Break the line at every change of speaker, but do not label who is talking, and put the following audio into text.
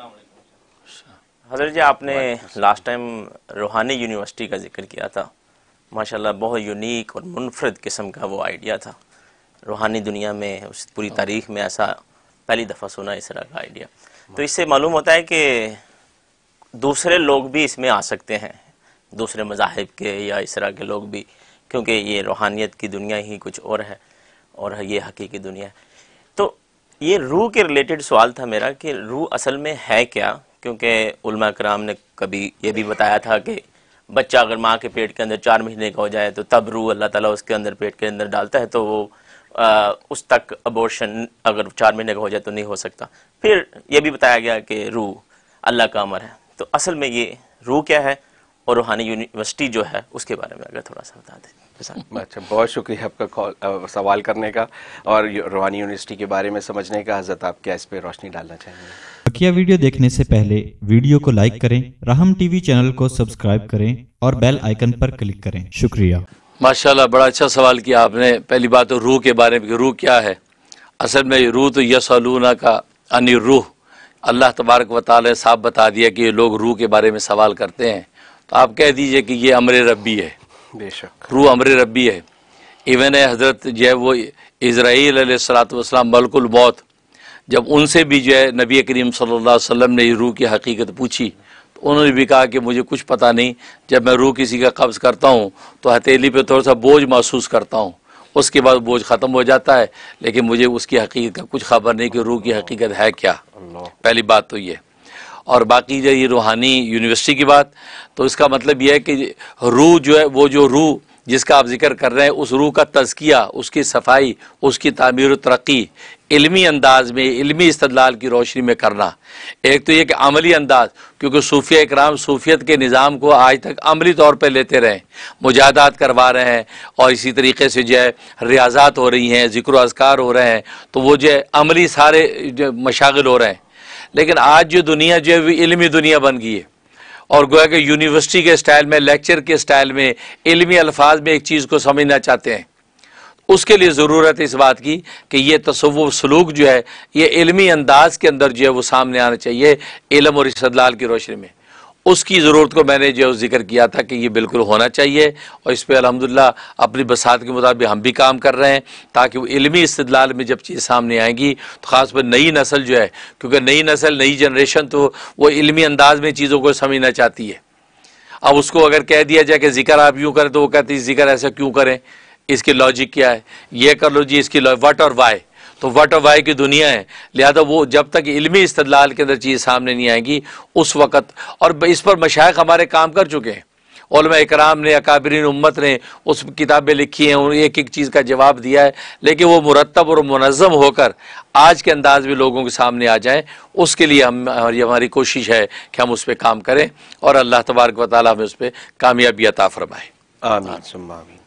हजरत जी आपने last time रूहानी यूनिवर्सिटी का जिक्र किया था माशाल्लाह बहुत यूनिक और मुनफरद किस्म का वो आइडिया था रूहानी दुनिया में उस पूरी तारीख में ऐसा पहली दफ़ा सुना इस तरह का आइडिया तो इससे मालूम होता है कि दूसरे लोग भी इसमें आ सकते हैं दूसरे मजाहब के या इस तरह के लोग भी क्योंकि ये रूहानियत की दुनिया ही कुछ और है और ये हकीकी दुनिया है ये रूह के रिलेटेड सवाल था मेरा कि रूह असल में है क्या क्योंकि उलमा कराम ने कभी ये भी बताया था कि बच्चा अगर माँ के पेट के अंदर चार महीने का हो जाए तो तब रूह अल्लाह ताला उसके अंदर पेट के अंदर डालता है तो वो आ, उस तक अबॉर्शन अगर चार महीने का हो जाए तो नहीं हो सकता फिर यह भी बताया गया कि रूह अल्लाह का अमर है तो असल में ये रूह क्या है और रूहानी यूनिवर्सिटी जो है उसके बारे में अगर थोड़ा सा बता दें अच्छा, अच्छा बहुत शुक्रिया आपका कॉल सवाल करने का और रूहानी यूनिवर्सिटी के बारे में समझने का हजरत आप क्या इस पर रोशनी डालना चाहेंगे बकिया वीडियो देखने से पहले वीडियो को लाइक करें रहम टीवी चैनल को सब्सक्राइब करें और बेल आइकन पर क्लिक करें शुक्रिया
माशाल्लाह बड़ा अच्छा सवाल किया आपने पहली बात तो रूह के बारे में रूह क्या है असल में रूह तो यसलूना का अनिरूह अल्लाह तबारक वाल ने साफ बता दिया कि ये लोग रूह के बारे में सवाल करते हैं तो आप कह दीजिए कि ये अमर रबी है बेशक रू अमर रबी है इवन हज़रत जो है वो इसराइल सलातम मलकुल मौत जब उनसे भी जो है नबी करीम सल्लल्लाहु अलैहि वसल्लम ने रूह की हकीकत पूछी तो उन्होंने भी कहा कि मुझे कुछ पता नहीं जब मैं रूह किसी का कब्ज़ करता हूँ तो हथेली पे थोड़ा सा बोझ महसूस करता हूँ उसके बाद बोझ ख़त्म हो जाता है लेकिन मुझे उसकी हकीकत का कुछ खबर नहीं कि रूह की हकीकत है क्या पहली बात तो ये और बाकी जो ये रूहानी यूनिवर्सिटी की बात तो इसका मतलब यह है कि रूह जो है वो जो रूह जिसका आप जिक्र कर रहे हैं उस रूह का तजकिया उसकी सफाई उसकी तमीर तरक्की इलमी अंदाज में इलमी इस्तलाल की रोशनी में करना एक तो ये कि अमली अंदाज क्योंकि सूफिया इकराम सूफियत के निज़ाम को आज तक अमली तौर पर लेते रहे मुजादात करवा रहे हैं और इसी तरीके से जो है रियाजात हो रही हैं जिक्र अजकार हो रहे हैं तो वो जो है अमली सारे मशागिल हो रहे हैं लेकिन आज जो दुनिया जो है इलमी दुनिया बन गई है और गोया के यूनिवर्सिटी के स्टाइल में लेक्चर के स्टाइल में इलमी अल्फाज में एक चीज़ को समझना चाहते हैं उसके लिए ज़रूरत इस बात की कि ये तस्व सलूक जो है ये इलमी अंदाज के अंदर जो है वो सामने आना चाहिए इलम और इसदलाल की रोशनी में उसकी ज़रूरत को मैंने जो जिक्र किया था कि ये बिल्कुल होना चाहिए और इस पर अलहमदिल्ला अपनी बसात के मुताबिक हम भी काम कर रहे हैं ताकि वो इलमी इस्तलाल में जब चीज़ सामने आएंगी तो ख़ास पर नई नस्ल जो है क्योंकि नई नस्ल नई जनरेशन तो वो इलमी अंदाज में चीज़ों को समझना चाहती है अब उसको अगर कह दिया जाए कि जिक्र आप यूँ करें तो वो कहती है जिक्र ऐसा क्यों करें इसकी लॉजिक क्या है ये कर लो जी इसकी वट और वाई तो वट और वाई की दुनिया है लिहाजा वो जब तक इलमी इस्तलाल के अंदर चीज़ सामने नहीं आएगी उस वक़्त और इस पर मशाइ हमारे काम कर चुके हैं इकराम ने अकाबरीन उम्मत ने उस किताबें लिखी हैं उन्हें एक एक चीज़ का जवाब दिया है लेकिन वो मुरतब और मनज़म होकर आज के अंदाज में लोगों के सामने आ जाएँ उसके लिए हम हमारी हमारी कोशिश है कि हम उस पर काम करें और अल्लाह तबारक वाली हमें उस पर कामयाबी अता फरमाए
आमीन